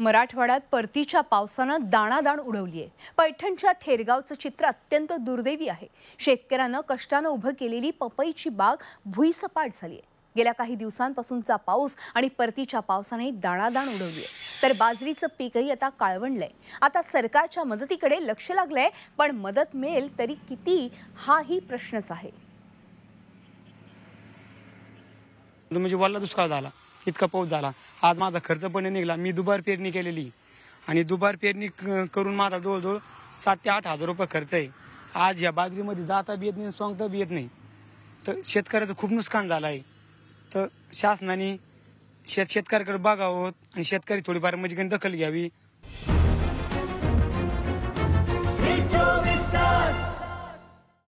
मराठवाड्यात परतीच्या पावसानं दाणादाण उडवली आहे पैठणच्या थेरगावचं चित्र अत्यंत दुर्दैवी आहे शेतकऱ्यानं कष्टानं उभं केलेली पपईची बाग भुईसपाट झाली आहे गेल्या काही दिवसांपासूनचा पाऊस आणि परतीच्या पावसाने दाणादाण उडवली आहे तर बाजरीचं पीकही आता काळवंडलंय आता सरकारच्या मदतीकडे लक्ष लागलंय पण मदत मिळेल तरी किती हाही प्रश्नच आहे म्हणजे दुष्काळ झाला इतका पाऊस झाला आज माझा खर्च पण निघाला मी दुबार पेरणी केलेली आणि दुबार पेरणी करून माझा जवळजवळ सात ते आठ हजार रुपये खर्च आहे आज या बाजरीमध्ये जाता बी येत नाही सोंगता बी येत नाही तर शेतकऱ्याचं खूप नुकसान झालं आहे तर शासनाने शेत शेतकऱ्याकडे बघावं आणि शेतकरी थोडीफार म्हणजे दखल घ्यावी